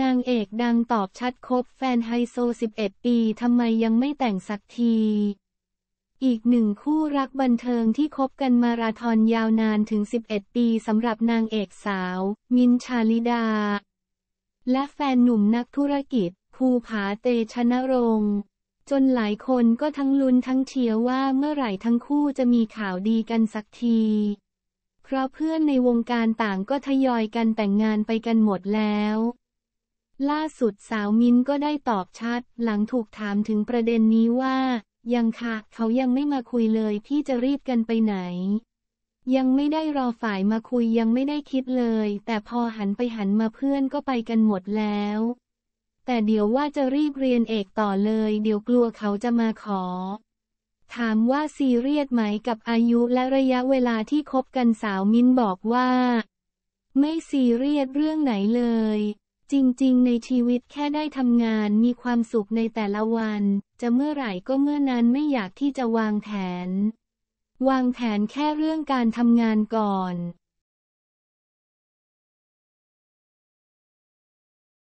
นางเอกดังตอบชัดคบแฟนไฮโซ 11 ปี ทำไมยังไม่แต่งสักที อีกหนึ่งคู่รักบันเทิงที่คบกันมาราธอนยาวนานถึง 11 ปีสำหรับนางเอกสาว มินชาลิดา และแฟนหนุ่มนักธุรกิจ ภูผาเตชนรงค์ จนหลายคนก็ทั้งลุ้นทั้งเชียร์ว่าเมื่อไหร่ทั้งคู่จะมีข่าวดีกันสักที เพราะเพื่อนในวงการต่างก็ทยอยกันแต่งงานไปกันหมดแล้วล่าสุดสาวมิ้นก็ได้ตอบชัด หลังถูกถามถึงประเด็นนี้ว่า ยังค่ะ เขายังไม่มาคุยเลย พี่จะรีบกันไปไหน ยังไม่ได้รอฝ่ายมาคุย ยังไม่ได้คิดเลย แต่พอหันไปหันมาเพื่อนก็ไปกันหมดแล้ว แต่เดี๋ยวว่าจะรีบเรียนเอกต่อเลย เดี๋ยวกลัวเขาจะมาขอ ถามว่าซีเรียสไหมกับอายุและระยะเวลาที่คบกันสาวมิ้นบอกว่า ไม่ซีเรียสเรื่องไหนเลยจริงๆ ในชีวิตแค่ได้ทำงานมีความสุขในแต่ละวัน จะเมื่อไหร่ก็เมื่อนั้นไม่อยากที่จะวางแผน วางแผนแค่เรื่องการทำงานก่อน